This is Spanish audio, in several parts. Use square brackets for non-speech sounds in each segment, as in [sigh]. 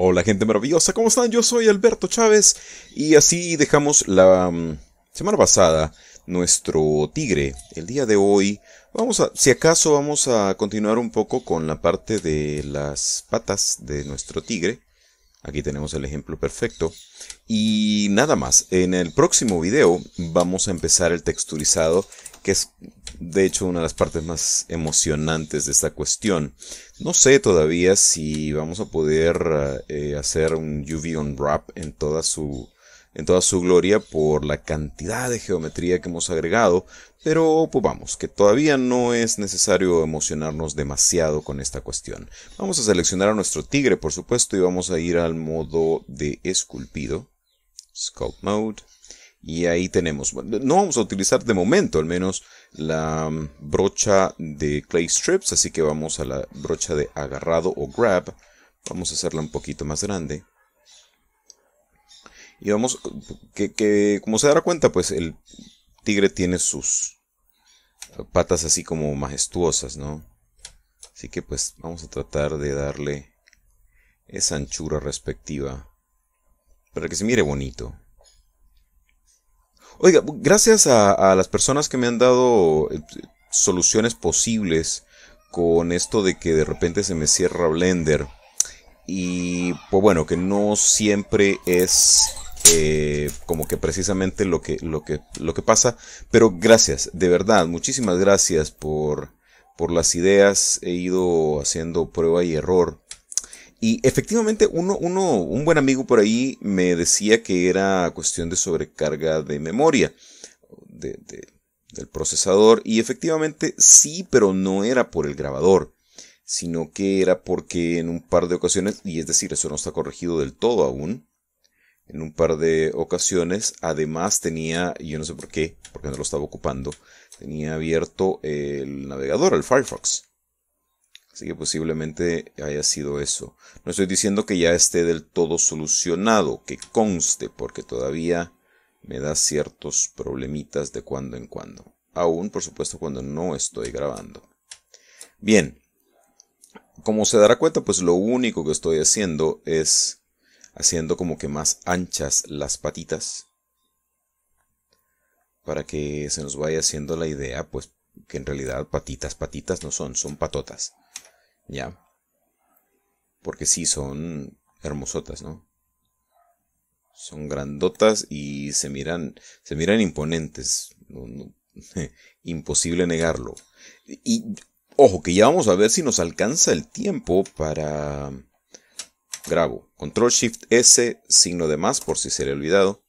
Hola gente maravillosa, ¿cómo están? Yo soy Alberto Chávez y así dejamos la mm, semana pasada nuestro tigre. El día de hoy vamos a, si acaso vamos a continuar un poco con la parte de las patas de nuestro tigre. Aquí tenemos el ejemplo perfecto. Y nada más, en el próximo video vamos a empezar el texturizado que es de hecho una de las partes más emocionantes de esta cuestión. No sé todavía si vamos a poder eh, hacer un UV unwrap en toda su en toda su gloria por la cantidad de geometría que hemos agregado, pero pues, vamos, que todavía no es necesario emocionarnos demasiado con esta cuestión. Vamos a seleccionar a nuestro tigre, por supuesto, y vamos a ir al modo de esculpido, Sculpt Mode, y ahí tenemos, no vamos a utilizar de momento al menos la mm, brocha de clay strips, así que vamos a la brocha de agarrado o grab. Vamos a hacerla un poquito más grande. Y vamos, que, que como se dará cuenta, pues el tigre tiene sus patas así como majestuosas, ¿no? Así que pues vamos a tratar de darle esa anchura respectiva para que se mire bonito. Oiga, gracias a, las personas que me han dado eh, soluciones posibles con esto de que de repente se me cierra Blender. Y pues bueno, que no siempre es eh, como que precisamente lo que, lo, que, lo que pasa. Pero gracias, de verdad, muchísimas gracias por, por las ideas. He ido haciendo prueba y error. Y efectivamente, uno, uno, un buen amigo por ahí me decía que era cuestión de sobrecarga de memoria del procesador. Y efectivamente sí, pero no era por el grabador, sino que era porque en un par de ocasiones, y es decir, eso no está corregido del todo aún, en un par de ocasiones, además tenía, yo no sé por qué, porque no lo estaba ocupando, tenía abierto el navegador, el Firefox. Así que posiblemente haya sido eso. No estoy diciendo que ya esté del todo solucionado, que conste, porque todavía me da ciertos problemitas de cuando en cuando. Aún, por supuesto, cuando no estoy grabando. Bien, como se dará cuenta, pues lo único que estoy haciendo es haciendo como que más anchas las patitas para que se nos vaya haciendo la idea, pues que en realidad patitas, patitas no son, son patotas. Ya. Porque sí, son hermosotas, ¿no? Son grandotas y se miran, se miran imponentes. [laughs] imposible negarlo. Y ojo, que ya vamos a ver si nos alcanza el tiempo para... Grabo. Control Shift S, signo de más, por si se le ha olvidado.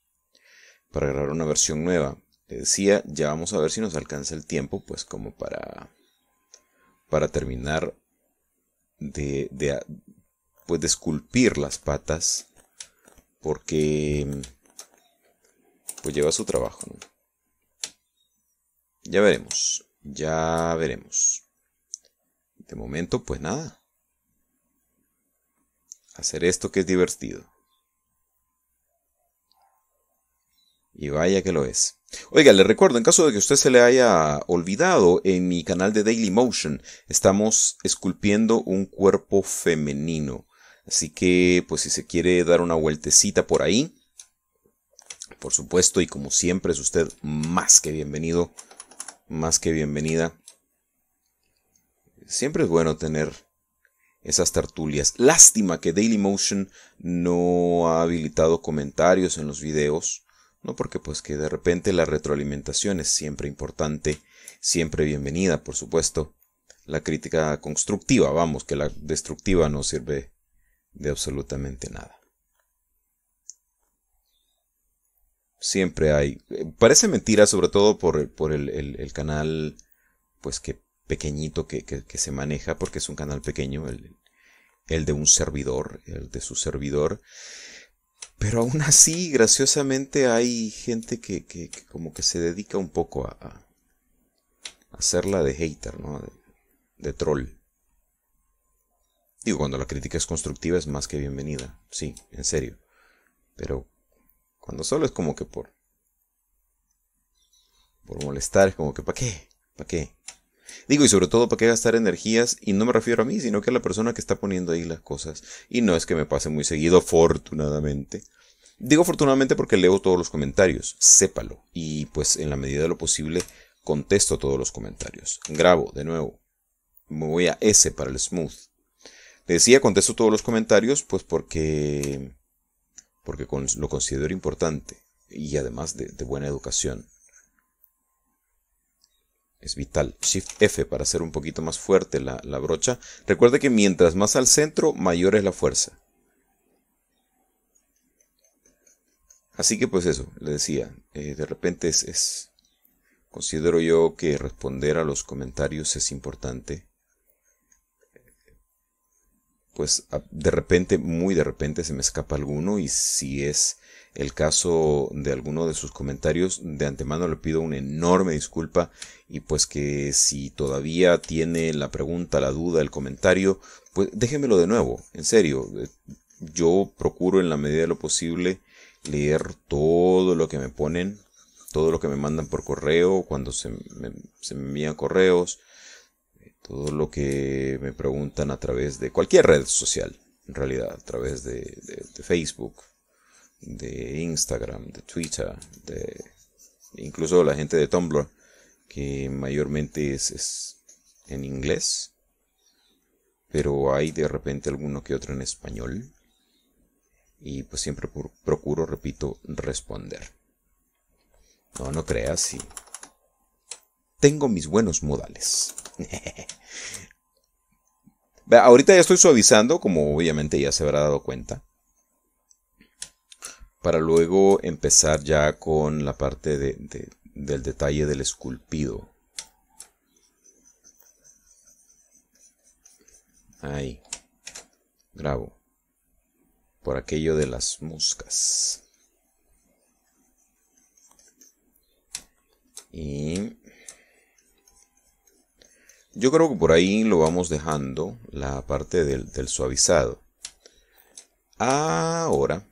Para grabar una versión nueva. Le decía, ya vamos a ver si nos alcanza el tiempo, pues como para... Para terminar de, de, ah, pues de esculpir las patas porque pues lleva su trabajo. Ya veremos, ya veremos. De momento, pues nada. Hacer esto que es divertido. Y vaya que lo es. Oiga, le recuerdo, en caso de que usted se le haya olvidado, en mi canal de Daily Motion estamos esculpiendo un cuerpo femenino. Así que, pues si se quiere dar una vueltecita por ahí, por supuesto, y como siempre es usted más que bienvenido, más que bienvenida. Siempre es bueno tener esas tertulias. Lástima que Daily Motion no ha habilitado comentarios en los videos ¿no? Porque pues que de repente la retroalimentación es siempre importante, siempre bienvenida, por supuesto. La crítica constructiva, vamos, que la destructiva no sirve de absolutamente nada. Siempre hay. Eh, parece mentira, sobre todo por, el, por el, el, canal, pues que pequeñito que, que, que, se maneja, porque es un canal pequeño, el, el de un servidor, el de su servidor. Pero aún así, graciosamente, hay gente que, como que se dedica un poco a, hacerla de hater, ¿no? De, troll. Digo, cuando la crítica es constructiva es más que bienvenida, sí, en serio. Pero cuando solo es como que por... Por molestar, es como que ¿para qué? ¿Para qué? Digo, y sobre todo, ¿para qué gastar energías? Y no me refiero a mí, sino que a la persona que está poniendo ahí las cosas. Y no es que me pase muy seguido, afortunadamente. Digo afortunadamente porque leo todos los comentarios, sépalo. Y pues en la medida de lo posible contesto todos los comentarios. Grabo de nuevo. Me voy a S para el smooth. decía, contesto todos los comentarios, pues porque, porque lo considero importante y además de buena educación es vital. Shift F para hacer un poquito más fuerte la, la brocha. Recuerde que mientras más al centro, mayor es la fuerza. Así que pues eso, le decía, eh, de repente es, considero yo que responder a los comentarios es importante. Pues de repente, muy de repente se me escapa alguno y si es el caso de alguno de sus comentarios, de antemano le pido una enorme disculpa y pues que si todavía tiene la pregunta, la duda, el comentario, pues déjenmelo de nuevo, en serio. Eh, yo procuro en la medida de lo posible leer todo lo que me ponen, todo lo que me mandan por correo, cuando se me, envían correos, todo lo que me preguntan a través de cualquier red social, en realidad, a través de Facebook, de Instagram, de Twitter, de incluso la gente de Tumblr, que mayormente es, en inglés, pero hay de repente alguno que otro en español. Y pues siempre procuro, repito, responder. No, no creas, sí. Tengo mis buenos modales. [laughs] Ahorita ya estoy suavizando, como obviamente ya se habrá dado cuenta para luego empezar ya con la parte del detalle del esculpido. Ahí. Grabo. Por aquello de las moscas. Y yo creo que por ahí lo vamos dejando la parte del, del suavizado. Ahora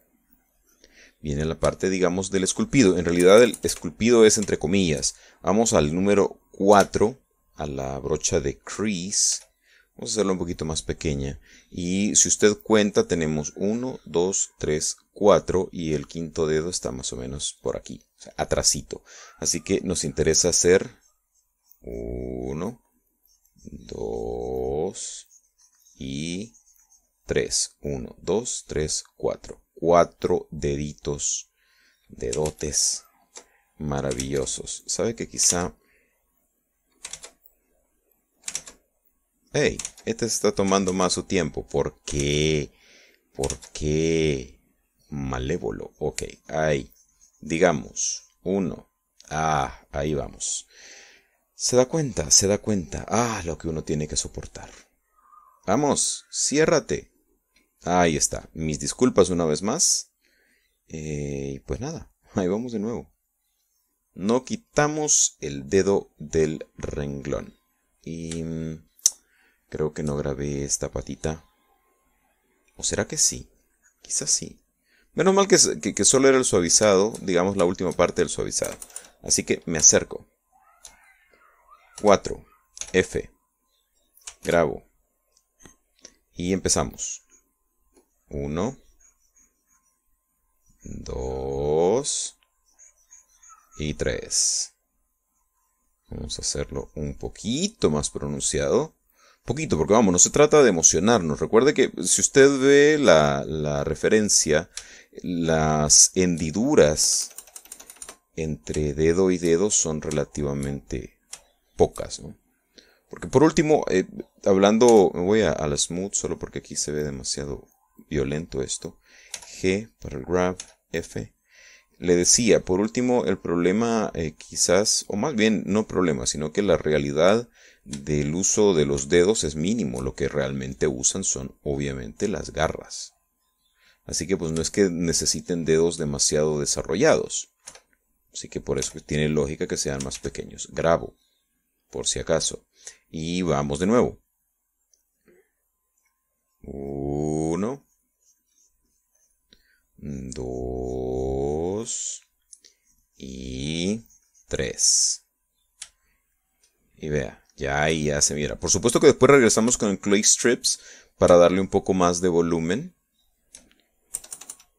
viene la parte, digamos, del esculpido. En realidad el esculpido es entre comillas. Vamos al número 4, a la brocha de crease. Vamos a hacerla un poquito más pequeña. Y si usted cuenta, tenemos 1, 2, 3, 4 y el quinto dedo está más o menos por aquí, o Así que nos interesa hacer 1, 2 y 3. 1, 2, 3, 4 cuatro deditos dedotes maravillosos. ¿Sabe que quizá... ¡Ey! este está tomando más su tiempo. ¿Por qué? ¿Por qué? Malévolo. Ok, ahí. Digamos, uno. Ah, ahí vamos. Se da cuenta, se da cuenta. Ah, lo que uno tiene que soportar. Vamos, ciérrate. Ahí está. Mis disculpas una vez más. Eh, y pues nada, [laughs] ahí vamos de nuevo. No quitamos el dedo del renglón. Y mm, creo que no grabé esta patita. ¿O será que sí? Quizás sí. Menos mal que, que solo era el suavizado, digamos la última parte del suavizado. Así que me acerco. 4. F. Grabo. Y empezamos. Uno, dos y tres. Vamos a hacerlo un poquito más pronunciado. Poquito, porque vamos, no se trata de emocionarnos. Recuerde que si usted ve la, referencia, las hendiduras entre dedo y dedo son relativamente pocas. Porque por último, eh, hablando, me voy a, a la smooth solo porque aquí se ve demasiado violento esto, G para el grab, F. Le decía, por último, el problema eh, quizás, o más bien no problema, sino que la realidad del uso de los dedos es mínimo. Lo que realmente usan son obviamente las garras. Así que pues no es que necesiten dedos demasiado desarrollados. Así que por eso tiene lógica que sean más pequeños. Grabo, por si acaso. Y vamos de nuevo. 2 y 3. Y vea, ya ahí ya se mira. Por supuesto que después regresamos con el clay strips para darle un poco más de volumen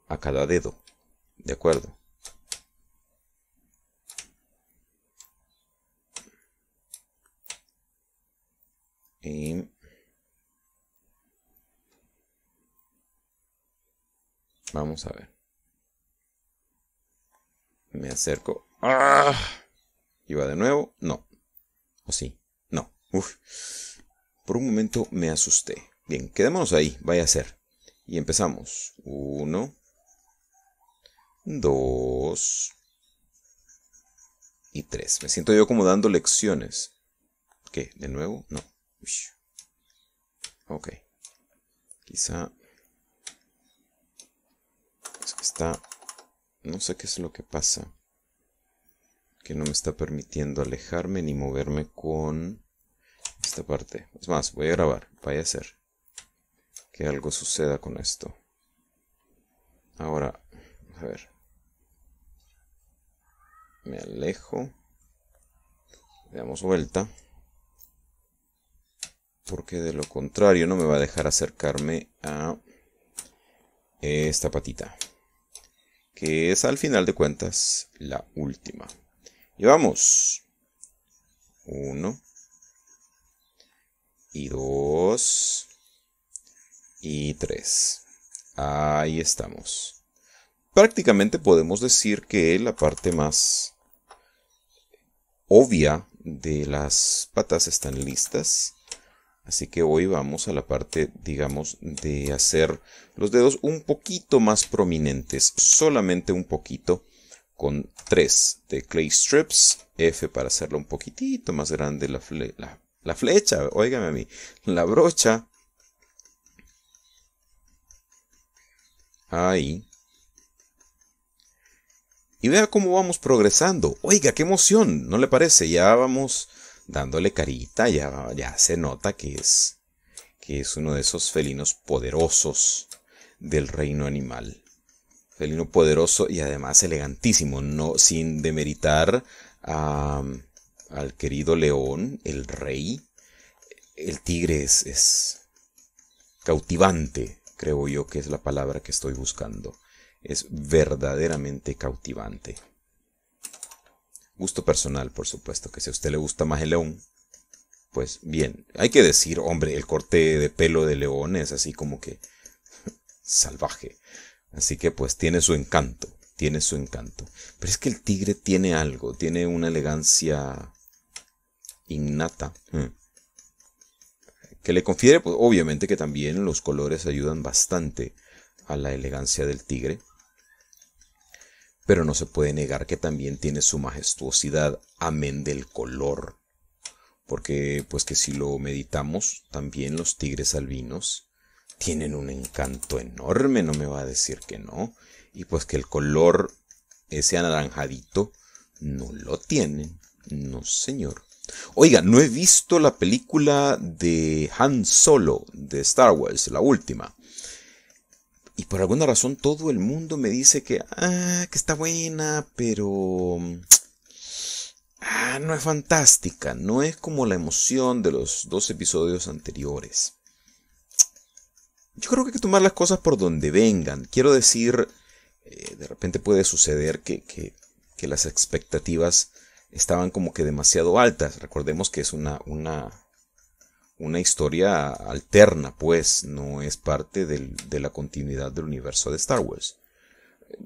a cada dedo. ¿De acuerdo? Y Vamos a ver. Me acerco. ¡Ah! Y va de nuevo. No. ¿O sí? No. Uf. Por un momento me asusté. Bien, quedémonos ahí. Vaya a ser. Y empezamos. Uno. Dos. Y tres. Me siento yo como dando lecciones. ¿Qué? ¿De nuevo? No. Ok. Quizá está... No sé qué es lo que pasa. Que no me está permitiendo alejarme ni moverme con esta parte. Es más, voy a grabar. Vaya a ser que algo suceda con esto. Ahora, a ver. Me alejo. Le damos vuelta. Porque de lo contrario no me va a dejar acercarme a esta patita que es al final de cuentas la última. Y vamos. 1 y 2 y 3. Ahí estamos. Prácticamente podemos decir que la parte más obvia de las patas están listas. Así que hoy vamos a la parte, digamos, de hacer los dedos un poquito más prominentes, solamente un poquito, con tres de clay strips, F para hacerlo un poquitito más grande la, flecha, óigame a mí, la brocha. Ahí. Y vea cómo vamos progresando. Oiga, qué emoción, ¿no le parece? Ya vamos dándole carita, ya, ya se nota que es, que es uno de esos felinos poderosos del reino animal. Felino poderoso y además elegantísimo, no, sin demeritar al querido león, el rey. El tigre es cautivante, creo yo que es la palabra que estoy buscando. Es verdaderamente cautivante. Gusto personal, por supuesto, que si a usted le gusta más el león, pues bien, hay que decir, hombre, el corte de pelo de león es así como que [laughs] salvaje. Así que pues tiene su encanto, tiene su encanto. Pero es que el tigre tiene algo, tiene una elegancia innata. Mm. Que le confiere, pues obviamente que también los colores ayudan bastante a la elegancia del tigre pero no se puede negar que también tiene su majestuosidad, amén del color. Porque, pues que si lo meditamos, también los tigres albinos tienen un encanto enorme, no me va a decir que no. Y pues que el color, ese anaranjadito, no lo tienen. No, señor. Oiga, no he visto la película de Han Solo de Star Wars, la última. Y por alguna razón todo el mundo me dice que, ah, que está buena, pero... Mm, ah, no es fantástica, no es como la emoción de los dos episodios anteriores. Yo creo que hay que tomar las cosas por donde vengan. Quiero decir, eh, de repente puede suceder que, que, las expectativas estaban como que demasiado altas. Recordemos que es una, una una historia alterna, pues no es parte de la continuidad del universo de Star Wars.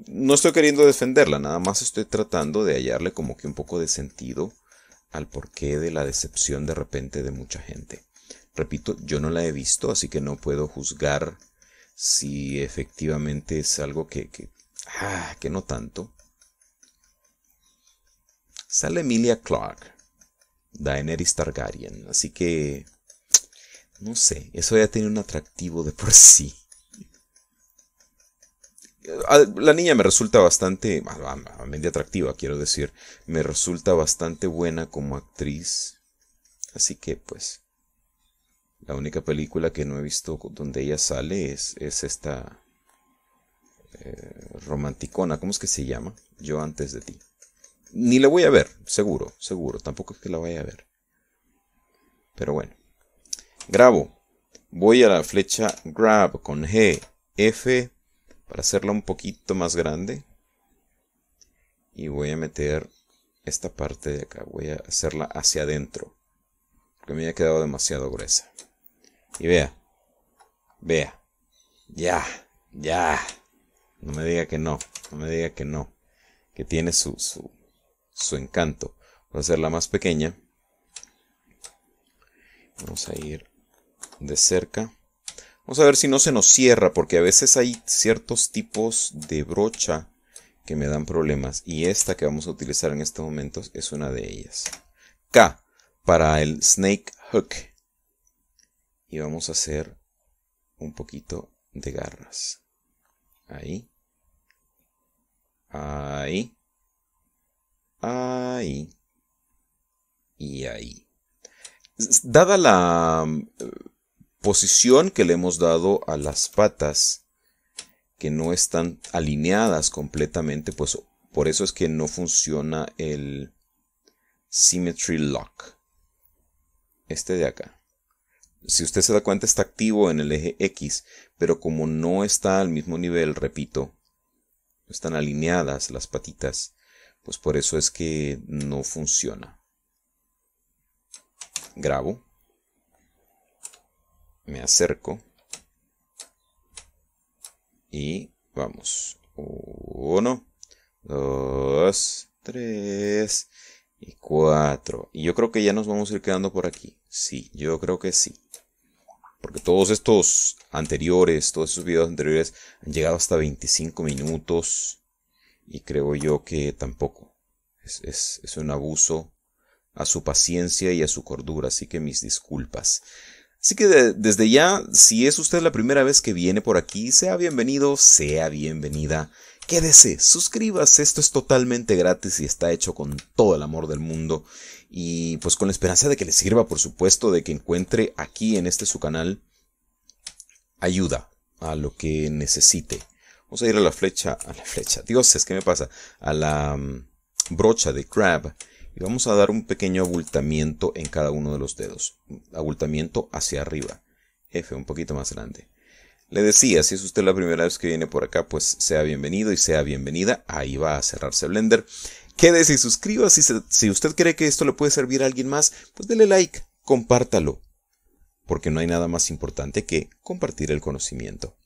No estoy queriendo defenderla, nada más estoy tratando de hallarle como que un poco de sentido al porqué de la decepción de repente de mucha gente. Repito, yo no la he visto, así que no puedo juzgar si efectivamente es algo que, que, ah, que no tanto. Sale Emilia Clark, Daenerys Targaryen, así que no sé, eso ya tiene un atractivo de por sí. Ah, la niña me resulta bastante, ah, ah, de atractiva, quiero decir, me resulta bastante buena como actriz. Así que, pues, la única película que no he visto donde ella sale es, es esta eh, romanticona, ¿cómo es que se llama? Yo antes de ti. Ni la voy a ver, seguro, seguro, tampoco es que la vaya a ver. Pero bueno grabo. Voy a la flecha grab con G, F, para hacerla un poquito más grande. Y voy a meter esta parte de acá, voy a hacerla hacia adentro. Porque me ha quedado demasiado gruesa. Y vea, vea, ya, ya. No me diga que no, no me diga que no. Que tiene su, su, su encanto. Voy a hacerla más pequeña. Vamos a ir de cerca. Vamos a ver si no se nos cierra, porque a veces hay ciertos tipos de brocha que me dan problemas. Y esta que vamos a utilizar en estos momentos es una de ellas. K para el snake hook. Y vamos a hacer un poquito de garras. Ahí. Ahí. Ahí. Y ahí. Dada la posición que le hemos dado a las patas que no están alineadas completamente, pues por eso es que no funciona el Symmetry Lock. Este de acá. Si usted se da cuenta está activo en el eje X, pero como no está al mismo nivel, repito, no están alineadas las patitas, pues por eso es que no funciona. Grabo me acerco y vamos. Uno, dos, tres y cuatro. Y yo creo que ya nos vamos a ir quedando por aquí. Sí, yo creo que sí. Porque todos estos anteriores, todos estos videos anteriores han llegado hasta 25 minutos. Y creo yo que tampoco. Es, es, es un abuso a su paciencia y a su cordura. Así que mis disculpas. Así que desde ya, si es usted la primera vez que viene por aquí, sea bienvenido, sea bienvenida. Quédese, suscríbase, esto es totalmente gratis y está hecho con todo el amor del mundo. Y pues con la esperanza de que le sirva, por supuesto, de que encuentre aquí en este su canal ayuda a lo que necesite. Vamos a ir a la flecha, a la flecha. Dios, es que me pasa? A la mm, brocha de Crab y vamos a dar un pequeño abultamiento en cada uno de los dedos. Abultamiento hacia arriba. F, un poquito más grande. Le decía, si es usted la primera vez que viene por acá, pues sea bienvenido y sea bienvenida. Ahí va a cerrarse Blender. Quédese y suscriba. Si, si usted cree que esto le puede servir a alguien más, pues dele like, compártalo. Porque no hay nada más importante que compartir el conocimiento.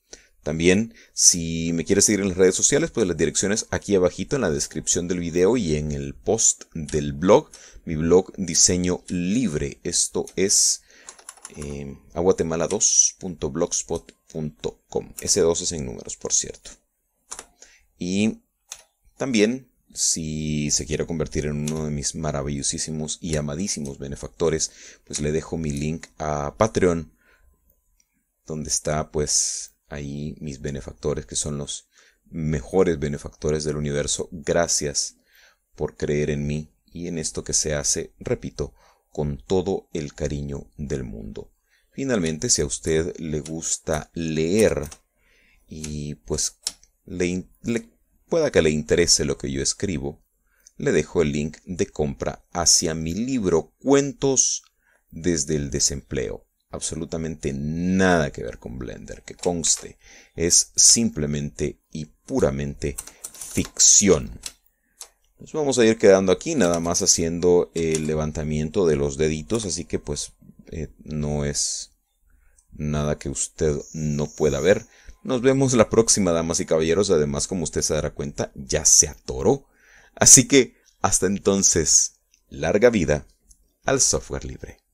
También, si me quieres seguir en las redes sociales, pues las direcciones aquí abajito en la descripción del video y en el post del blog, mi blog Diseño Libre. Esto es eh, em, aguatemala2.blogspot.com. Ese 2 es en números, por cierto. Y también, si se quiere convertir en uno de mis maravillosísimos y amadísimos benefactores, pues le dejo mi link a Patreon, donde está pues ahí mis benefactores, que son los mejores benefactores del universo, gracias por creer en mí y en esto que se hace, repito, con todo el cariño del mundo. Finalmente, si a usted le gusta leer y pues le, pueda que le interese lo que yo escribo, le dejo el link de compra hacia mi libro Cuentos desde el desempleo absolutamente nada que ver con Blender, que conste. Es simplemente y puramente ficción. Nos vamos a ir quedando aquí nada más haciendo el levantamiento de los deditos, así que pues eh, no es nada que usted no pueda ver. Nos vemos la próxima, damas y caballeros. Además, como usted se dará cuenta, ya se atoró. Así que, hasta entonces, larga vida al software libre.